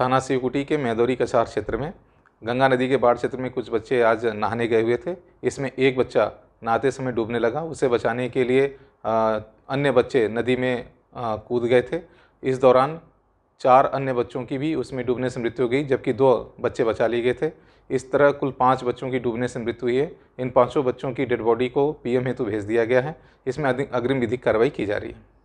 थाना शिवकुटी के मैदोरी कसार क्षेत्र में गंगा नदी के बाढ़ क्षेत्र में कुछ बच्चे आज नहाने गए हुए थे इसमें एक बच्चा नहाते समय डूबने लगा उसे बचाने के लिए अन्य बच्चे नदी में कूद गए थे इस दौरान चार अन्य बच्चों की भी उसमें डूबने से मृत्यु हो गई जबकि दो बच्चे बचा लिए गए थे इस तरह कुल पाँच बच्चों की डूबने से मृत्यु हुई है इन पाँचों बच्चों की डेड बॉडी को पीएम हेतु भेज दिया गया है इसमें अग्रिम विधिक कार्रवाई की जा रही है